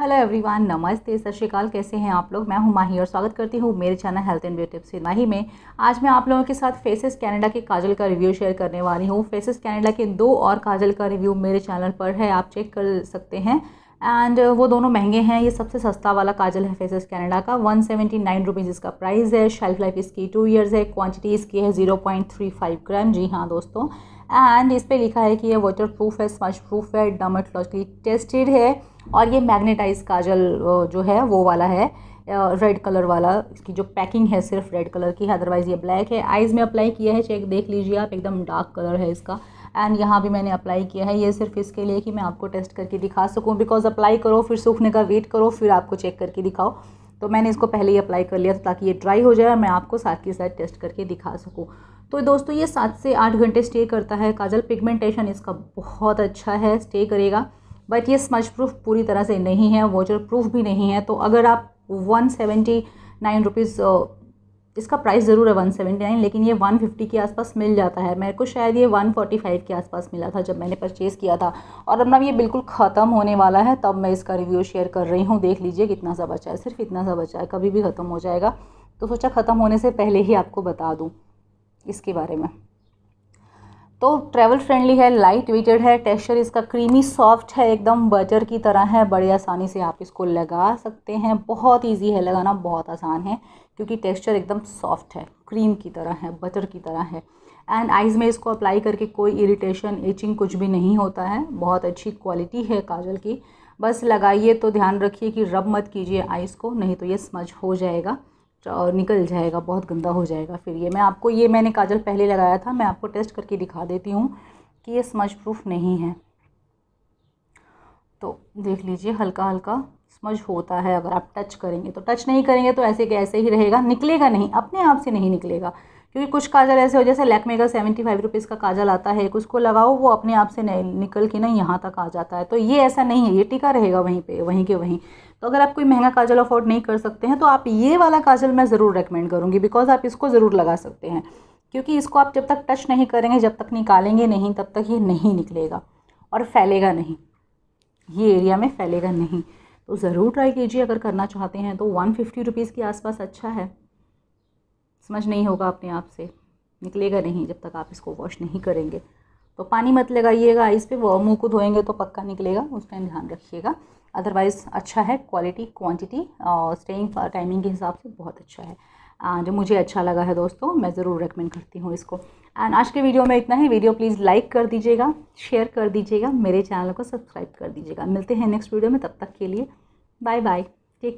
hello everyone नमस्ते सत श्रीकाल कैसे हैं आप लोग मैं हूं माही और स्वागत करती हूं मेरे channel health and beauty tips Mahi में आज मैं आप लोगों के साथ फेसेस कनाडा के काजल का रिव्यू शेयर करने वाली हूं फेसेस कनाडा के दो और काजल का रिव्यू मेरे चैनल पर है आप चेक कर सकते हैं एंड uh, वो दोनों महंगे हैं ये सबसे सस्ता वाला काजल है फेसेस कैनेडा का वन सेवेंटी नाइन रुपीज़ इसका प्राइस है शेल्फ लाइफ इसकी टू ईयर्स है क्वांटिटी इसकी है zero point three five gram जी हाँ दोस्तों एंड इस पर लिखा है कि ये वाटर प्रूफ है स्मच प्रूफ है डर्मेटोलॉजिकली टेस्टेड है और ये मैग्नेटाइज काजल uh, जो है वो वाला है रेड कलर वाला इसकी जो पैकिंग है सिर्फ रेड कलर की है अदरवाइज़ ये ब्लैक है आइज़ में अप्लाई किया है चेक देख लीजिए आप एकदम डार्क कलर है इसका एंड यहाँ भी मैंने अप्लाई किया है ये सिर्फ इसके लिए कि मैं आपको टेस्ट करके दिखा सकूँ बिकॉज़ अप्लाई करो फिर सूखने का वेट करो फिर आपको चेक करके दिखाओ तो मैंने इसको पहले ही अप्लाई कर लिया था ताकि ये ड्राई हो जाए और मैं आपको साथ के साथ टेस्ट करके दिखा सकूँ तो दोस्तों ये सात से आठ घंटे स्टे करता है काजल पिगमेंटेशन इसका बहुत अच्छा है स्टे करेगा बट ये स्मच प्रूफ पूरी तरह से नहीं है वॉचर प्रूफ भी नहीं है तो अगर आप वन सेवेंटी नाइन रुपीज़ इसका प्राइस ज़रूर है वन सेवेंटी नाइन लेकिन ये वन फिफ्टी के आसपास मिल जाता है मेरे को शायद ये वन फोर्टी फाइव के आसपास मिला था जब मैंने परचेज़ किया था और अब ना ये बिल्कुल ख़त्म होने वाला है तब मैं इसका रिव्यू शेयर कर रही हूँ देख लीजिए कितना सा बचा है सिर्फ इतना सा बचा है कभी भी ख़त्म हो जाएगा तो सोचा ख़त्म होने से पहले ही आपको बता दूँ इसके बारे में तो ट्रैवल फ्रेंडली है लाइट वेटेड है टेक्सचर इसका क्रीमी सॉफ्ट है एकदम बटर की तरह है बड़े आसानी से आप इसको लगा सकते हैं बहुत इजी है लगाना बहुत आसान है क्योंकि टेक्सचर एकदम सॉफ्ट है क्रीम की तरह है बटर की तरह है एंड आइज़ में इसको अप्लाई करके कोई इरिटेशन एचिंग कुछ भी नहीं होता है बहुत अच्छी क्वालिटी है काजल की बस लगाइए तो ध्यान रखिए कि रब मत कीजिए आइज़ को नहीं तो ये स्मज हो जाएगा निकल जाएगा बहुत गंदा हो जाएगा फिर ये मैं आपको ये मैंने काजल पहले लगाया था मैं आपको टेस्ट करके दिखा देती हूँ कि ये स्मज प्रूफ नहीं है तो देख लीजिए हल्का हल्का स्मज होता है अगर आप टच करेंगे तो टच नहीं करेंगे तो ऐसे कैसे ऐसे ही रहेगा निकलेगा नहीं अपने आप से नहीं निकलेगा क्योंकि कुछ काजल ऐसे हो जैसे लैकमे का सेवेंटी फाइव रुपीज़ का काजल आता है एक उसको लगाओ वो अपने आप से निकल के ना यहाँ तक आ जाता है तो ये ऐसा नहीं है ये टिका रहेगा वहीं पे वहीं के वहीं तो अगर आप कोई महंगा काजल अफोर्ड नहीं कर सकते हैं तो आप ये वाला काजल मैं ज़रूर रेकमेंड करूँगी बिकॉज आप इसको ज़रूर लगा सकते हैं क्योंकि इसको आप जब तक टच नहीं करेंगे जब तक निकालेंगे नहीं तब तक ये नहीं निकलेगा और फैलेगा नहीं ये एरिया में फैलेगा नहीं तो ज़रूर ट्राई कीजिए अगर करना चाहते हैं तो वन फिफ्टी रुपीज़ के आसपास अच्छा है समझ नहीं होगा अपने आप से निकलेगा नहीं जब तक आप इसको वॉश नहीं करेंगे तो पानी मत लगाइएगा आइस पे वो मुँह को धोएंगे तो पक्का निकलेगा उस टाइम ध्यान रखिएगा अदरवाइज़ अच्छा है क्वालिटी क्वांटिटी और स्टेइंग टाइमिंग के हिसाब से बहुत अच्छा है uh, जो मुझे अच्छा लगा है दोस्तों मैं ज़रूर रेकमेंड करती हूँ इसको एंड आज के वीडियो में इतना ही वीडियो प्लीज़ लाइक कर दीजिएगा शेयर कर दीजिएगा मेरे चैनल को सब्सक्राइब कर दीजिएगा मिलते हैं नेक्स्ट वीडियो में तब तक के लिए बाय बाय